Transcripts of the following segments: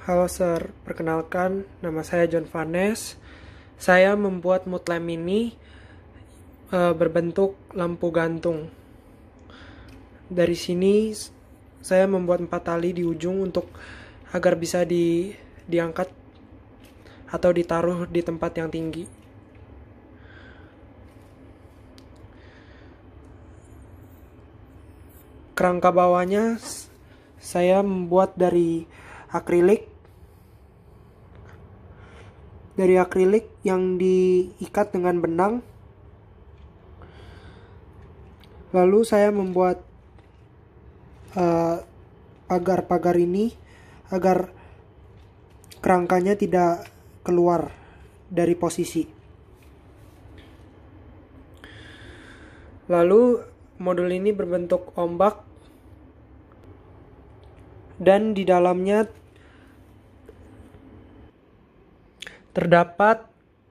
Halo sir, perkenalkan nama saya John Vanes. Saya membuat mood lamp ini e, berbentuk lampu gantung. Dari sini saya membuat empat tali di ujung untuk agar bisa di, diangkat atau ditaruh di tempat yang tinggi. Kerangka bawahnya saya membuat dari akrilik dari akrilik yang diikat dengan benang lalu saya membuat eh, pagar-pagar uh, ini agar kerangkanya tidak keluar dari posisi lalu modul ini berbentuk ombak dan di dalamnya terdapat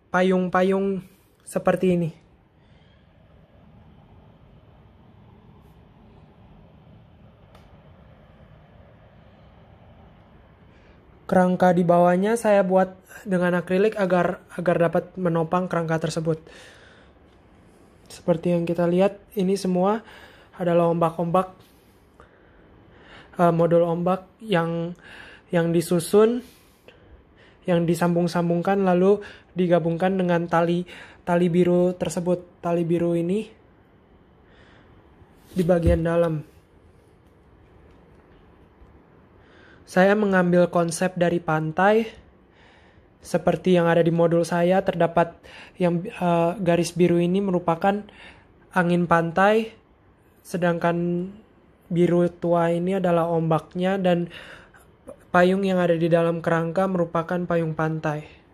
payung-payung seperti ini. Kerangka di bawahnya saya buat dengan akrilik agar agar dapat menopang kerangka tersebut. Seperti yang kita lihat, ini semua adalah ombak-ombak, uh, eh, modul ombak yang yang disusun yang disambung-sambungkan lalu digabungkan dengan tali tali biru tersebut. Tali biru ini di bagian dalam. Saya mengambil konsep dari pantai seperti yang ada di modul saya terdapat yang uh, garis biru ini merupakan angin pantai sedangkan biru tua ini adalah ombaknya dan Payung yang ada di dalam kerangka merupakan payung pantai.